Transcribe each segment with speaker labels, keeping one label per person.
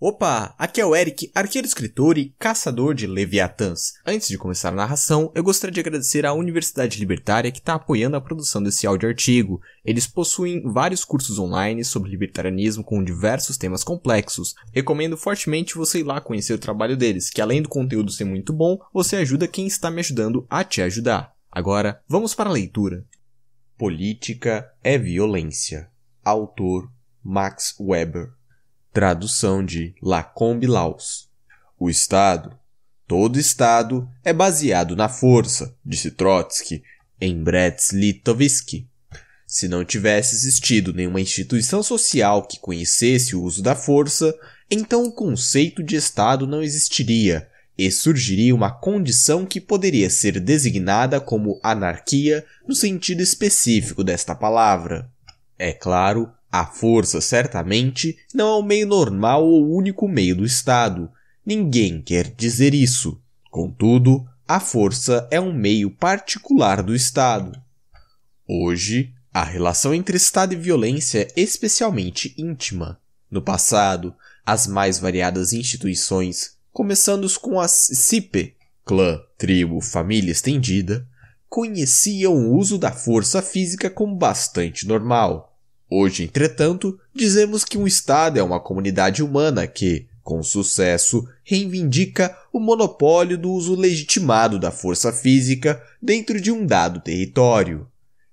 Speaker 1: Opa, aqui é o Eric, arqueiro escritor e caçador de Leviatãs. Antes de começar a narração, eu gostaria de agradecer à Universidade Libertária que está apoiando a produção desse áudio artigo. Eles possuem vários cursos online sobre libertarianismo com diversos temas complexos. Recomendo fortemente você ir lá conhecer o trabalho deles, que além do conteúdo ser muito bom, você ajuda quem está me ajudando a te ajudar. Agora, vamos para a leitura. Política é violência. Autor Max Weber Tradução de Lacombe Laus. O Estado. Todo Estado é baseado na força, disse Trotsky em Bretz Litovsky. Se não tivesse existido nenhuma instituição social que conhecesse o uso da força, então o conceito de Estado não existiria e surgiria uma condição que poderia ser designada como anarquia no sentido específico desta palavra. É claro a força, certamente, não é o meio normal ou único meio do Estado. Ninguém quer dizer isso. Contudo, a força é um meio particular do Estado. Hoje, a relação entre Estado e violência é especialmente íntima. No passado, as mais variadas instituições, começando com as CIPE, clã, tribo, família estendida, conheciam o uso da força física como bastante normal. Hoje, entretanto, dizemos que um Estado é uma comunidade humana que, com sucesso, reivindica o monopólio do uso legitimado da força física dentro de um dado território.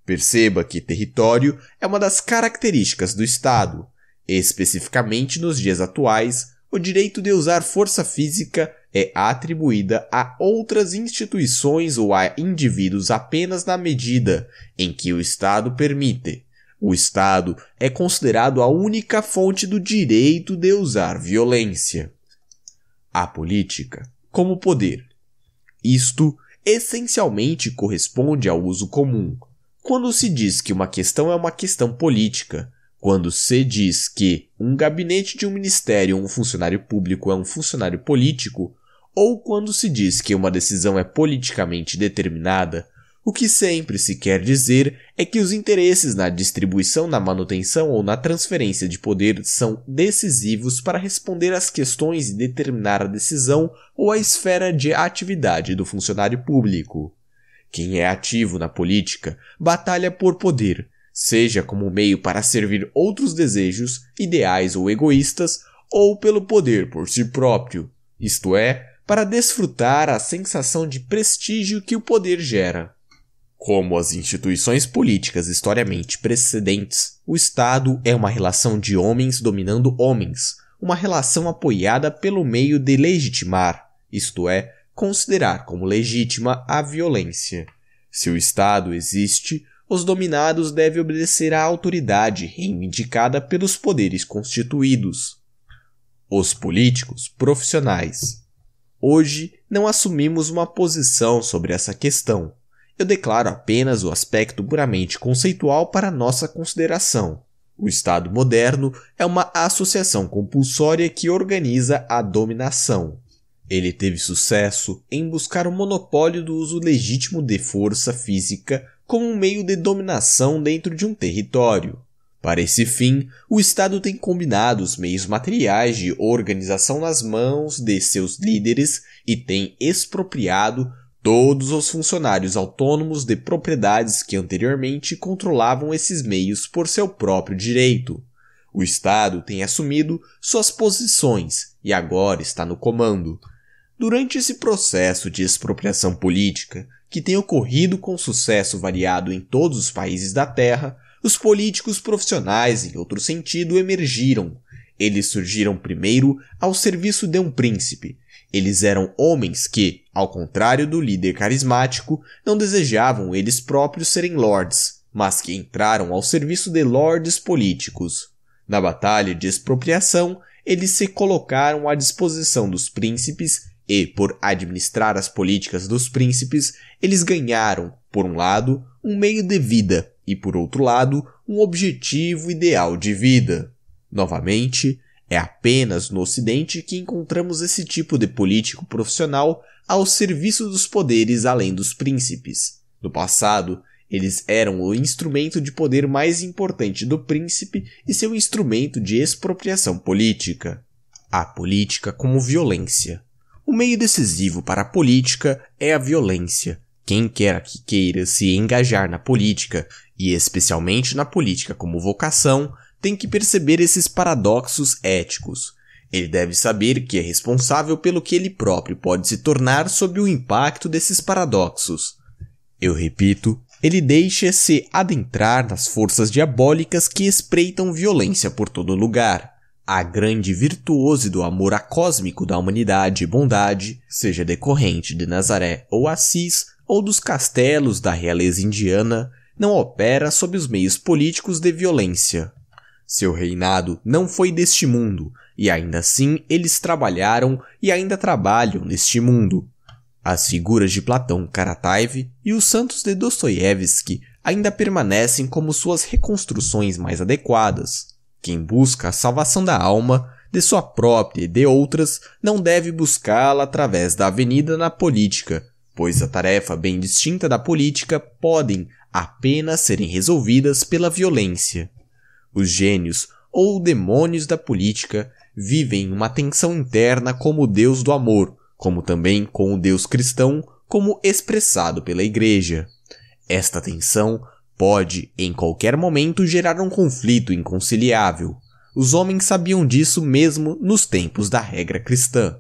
Speaker 1: Perceba que território é uma das características do Estado, especificamente nos dias atuais, o direito de usar força física é atribuída a outras instituições ou a indivíduos apenas na medida em que o Estado permite, o Estado é considerado a única fonte do direito de usar violência. A política, como poder. Isto essencialmente corresponde ao uso comum. Quando se diz que uma questão é uma questão política, quando se diz que um gabinete de um ministério ou um funcionário público é um funcionário político, ou quando se diz que uma decisão é politicamente determinada, o que sempre se quer dizer é que os interesses na distribuição, na manutenção ou na transferência de poder são decisivos para responder às questões e determinar a decisão ou a esfera de atividade do funcionário público. Quem é ativo na política batalha por poder, seja como meio para servir outros desejos, ideais ou egoístas, ou pelo poder por si próprio, isto é, para desfrutar a sensação de prestígio que o poder gera. Como as instituições políticas historiamente precedentes, o Estado é uma relação de homens dominando homens, uma relação apoiada pelo meio de legitimar, isto é, considerar como legítima a violência. Se o Estado existe, os dominados devem obedecer à autoridade reivindicada pelos poderes constituídos. Os políticos profissionais. Hoje não assumimos uma posição sobre essa questão eu declaro apenas o aspecto puramente conceitual para nossa consideração. O Estado moderno é uma associação compulsória que organiza a dominação. Ele teve sucesso em buscar o monopólio do uso legítimo de força física como um meio de dominação dentro de um território. Para esse fim, o Estado tem combinado os meios materiais de organização nas mãos de seus líderes e tem expropriado todos os funcionários autônomos de propriedades que anteriormente controlavam esses meios por seu próprio direito. O Estado tem assumido suas posições e agora está no comando. Durante esse processo de expropriação política, que tem ocorrido com sucesso variado em todos os países da Terra, os políticos profissionais, em outro sentido, emergiram eles surgiram primeiro ao serviço de um príncipe. Eles eram homens que, ao contrário do líder carismático, não desejavam eles próprios serem lords, mas que entraram ao serviço de lords políticos. Na batalha de expropriação, eles se colocaram à disposição dos príncipes e, por administrar as políticas dos príncipes, eles ganharam, por um lado, um meio de vida e, por outro lado, um objetivo ideal de vida. Novamente, é apenas no Ocidente que encontramos esse tipo de político profissional ao serviço dos poderes além dos príncipes. No passado, eles eram o instrumento de poder mais importante do príncipe e seu instrumento de expropriação política. A política como violência. O meio decisivo para a política é a violência. Quem quer que queira se engajar na política, e especialmente na política como vocação, tem que perceber esses paradoxos éticos. Ele deve saber que é responsável pelo que ele próprio pode se tornar sob o impacto desses paradoxos. Eu repito, ele deixa-se adentrar nas forças diabólicas que espreitam violência por todo lugar. A grande virtuose do amor acósmico da humanidade e bondade, seja decorrente de Nazaré ou Assis, ou dos castelos da realeza indiana, não opera sob os meios políticos de violência. Seu reinado não foi deste mundo, e ainda assim eles trabalharam e ainda trabalham neste mundo. As figuras de Platão Karataev e os santos de Dostoiévski ainda permanecem como suas reconstruções mais adequadas. Quem busca a salvação da alma, de sua própria e de outras, não deve buscá-la através da avenida na política, pois a tarefa bem distinta da política podem apenas serem resolvidas pela violência. Os gênios, ou demônios da política, vivem uma tensão interna com o Deus do amor, como também com o Deus cristão, como expressado pela Igreja. Esta tensão pode, em qualquer momento, gerar um conflito inconciliável. Os homens sabiam disso mesmo nos tempos da regra cristã.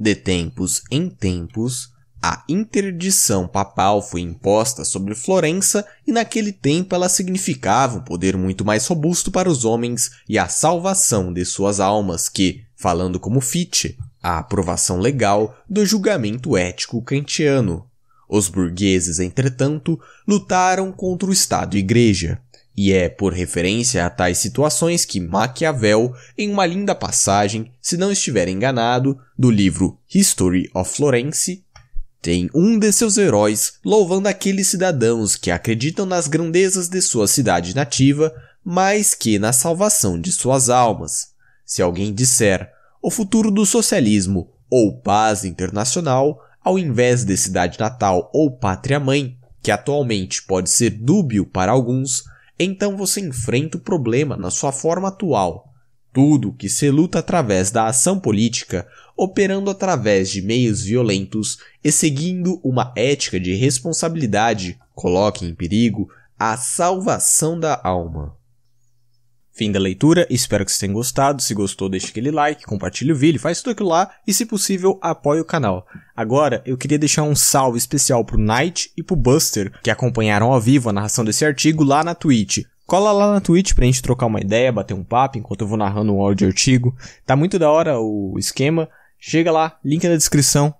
Speaker 1: De tempos em tempos, a interdição papal foi imposta sobre Florença e naquele tempo ela significava um poder muito mais robusto para os homens e a salvação de suas almas que, falando como Fichte, a aprovação legal do julgamento ético kantiano. Os burgueses, entretanto, lutaram contra o Estado e Igreja. E é por referência a tais situações que Maquiavel, em uma linda passagem, se não estiver enganado, do livro History of Florence, tem um de seus heróis louvando aqueles cidadãos que acreditam nas grandezas de sua cidade nativa, mais que na salvação de suas almas. Se alguém disser o futuro do socialismo ou paz internacional, ao invés de cidade natal ou pátria-mãe, que atualmente pode ser dúbio para alguns, então você enfrenta o problema na sua forma atual, tudo que se luta através da ação política, operando através de meios violentos e seguindo uma ética de responsabilidade, coloca em perigo a salvação da alma. Fim da leitura, espero que vocês tenham gostado. Se gostou, deixe aquele like, compartilhe o vídeo, faz tudo aquilo lá e, se possível, apoie o canal. Agora, eu queria deixar um salve especial pro Knight e pro Buster, que acompanharam ao vivo a narração desse artigo lá na Twitch. Cola lá na Twitch pra gente trocar uma ideia, bater um papo enquanto eu vou narrando um áudio artigo. Tá muito da hora o esquema. Chega lá, link na descrição.